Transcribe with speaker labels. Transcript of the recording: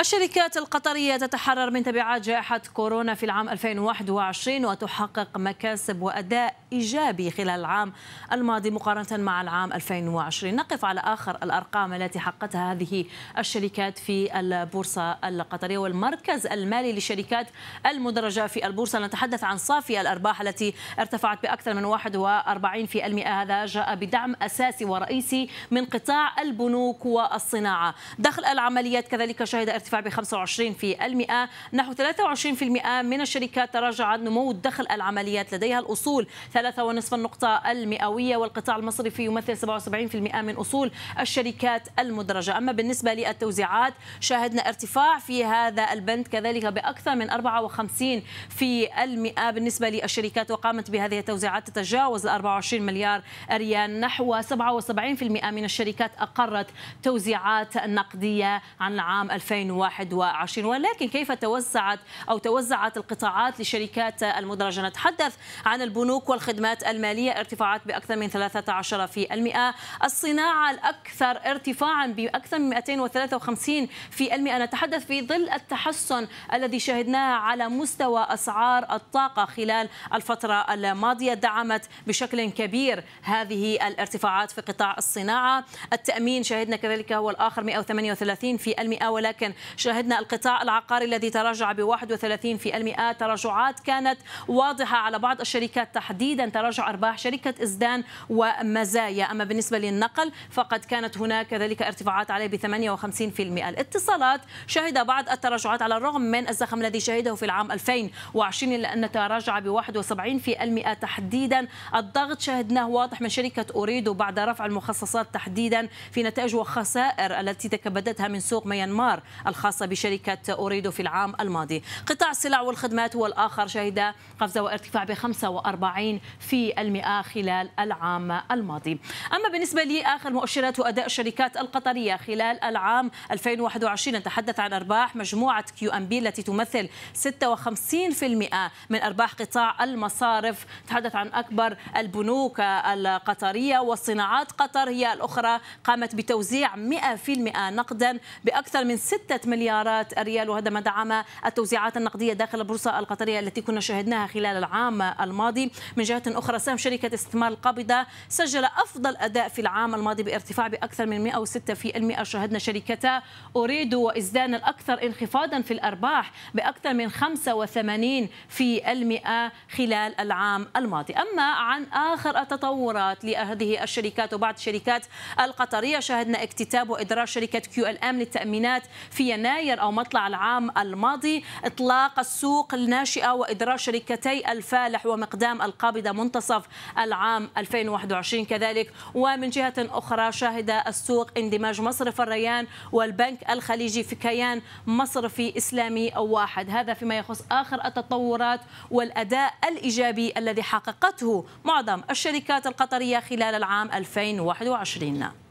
Speaker 1: الشركات القطرية تتحرر من تبعات جائحة كورونا في العام 2021 وتحقق مكاسب وأداء إيجابي خلال العام الماضي مقارنة مع العام 2020 نقف على آخر الأرقام التي حققتها هذه الشركات في البورصة القطرية والمركز المالي للشركات المدرجة في البورصة نتحدث عن صافي الأرباح التي ارتفعت بأكثر من 41% هذا جاء بدعم أساسي ورئيسي من قطاع البنوك والصناعة دخل العمليات كذلك شهد ارتفاع ارتفاع ب 25% نحو 23% من الشركات تراجع نمو دخل العمليات لديها الأصول 3.5 النقطة المئوية والقطاع المصرفي يمثل 77% من أصول الشركات المدرجة أما بالنسبة للتوزيعات شاهدنا ارتفاع في هذا البند كذلك بأكثر من 54 في المئة بالنسبة للشركات وقامت بهذه التوزيعات تتجاوز 24 مليار ريال نحو 77% من الشركات أقرت توزيعات نقدية عن العام 2000 2021 ولكن كيف توزعت أو توزعت القطاعات لشركات المدرجة نتحدث عن البنوك والخدمات المالية ارتفاعات بأكثر من 13% الصناعة الأكثر ارتفاعا بأكثر من 253% نتحدث في ظل التحسن الذي شهدناه على مستوى أسعار الطاقة خلال الفترة الماضية دعمت بشكل كبير هذه الارتفاعات في قطاع الصناعة التأمين شهدنا كذلك هو الآخر 138% ولكن شاهدنا القطاع العقاري الذي تراجع ب 31 في المئة تراجعات كانت واضحة على بعض الشركات تحديدا تراجع أرباح شركة إزدان ومزايا أما بالنسبة للنقل فقد كانت هناك كذلك ارتفاعات عليه ب 58% الاتصالات شهد بعض التراجعات على الرغم من الزخم الذي شهده في العام 2020 إلا أن تراجع ب 71% تحديدا الضغط شهدناه واضح من شركة أوريدو بعد رفع المخصصات تحديدا في نتائج وخسائر التي تكبدتها من سوق ميانمار الخاصة بشركة أوريدو في العام الماضي قطاع السلع والخدمات هو الآخر شهد قفزة وارتفاع ب 45 في المئة خلال العام الماضي أما بالنسبة لآخر مؤشرات وأداء الشركات القطرية خلال العام 2021 نتحدث عن أرباح مجموعة كيو أم بي التي تمثل 56% من أرباح قطاع المصارف نتحدث عن أكبر البنوك القطرية والصناعات قطر هي الأخرى قامت بتوزيع 100% نقدا بأكثر من 6 مليارات ريال وهذا ما دعم التوزيعات النقدية داخل البورصة القطرية التي كنا شاهدناها خلال العام الماضي من جهة أخرى سهم شركة استثمار القابضة سجل أفضل أداء في العام الماضي بارتفاع بأكثر من 106% شاهدنا شركة أريد وإزدان الأكثر انخفاضا في الأرباح بأكثر من 85 في المئة خلال العام الماضي أما عن آخر التطورات لهذه الشركات وبعض الشركات القطرية شاهدنا اكتتاب وإدراج شركة كيو ال ام للتأمينات في يناير أو مطلع العام الماضي إطلاق السوق الناشئة وإدراج شركتي الفالح ومقدام القابضة منتصف العام 2021 كذلك ومن جهة أخرى شهد السوق اندماج مصرف الريان والبنك الخليجي في كيان مصرفي إسلامي واحد هذا فيما يخص آخر التطورات والأداء الإيجابي الذي حققته معظم الشركات القطرية خلال العام 2021